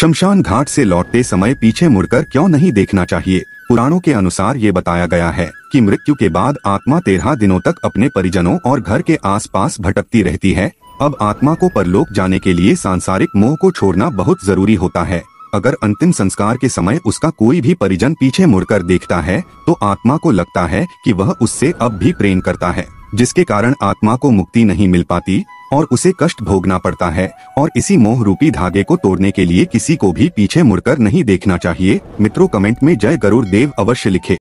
शमशान घाट से लौटते समय पीछे मुड़कर क्यों नहीं देखना चाहिए पुराणों के अनुसार ये बताया गया है कि मृत्यु के बाद आत्मा तेरह दिनों तक अपने परिजनों और घर के आसपास भटकती रहती है अब आत्मा को परलोक जाने के लिए सांसारिक मोह को छोड़ना बहुत जरूरी होता है अगर अंतिम संस्कार के समय उसका कोई भी परिजन पीछे मुड़कर देखता है तो आत्मा को लगता है कि वह उससे अब भी प्रेम करता है जिसके कारण आत्मा को मुक्ति नहीं मिल पाती और उसे कष्ट भोगना पड़ता है और इसी मोह रूपी धागे को तोड़ने के लिए किसी को भी पीछे मुड़कर नहीं देखना चाहिए मित्रों कमेंट में जय गरुड़ देव अवश्य लिखे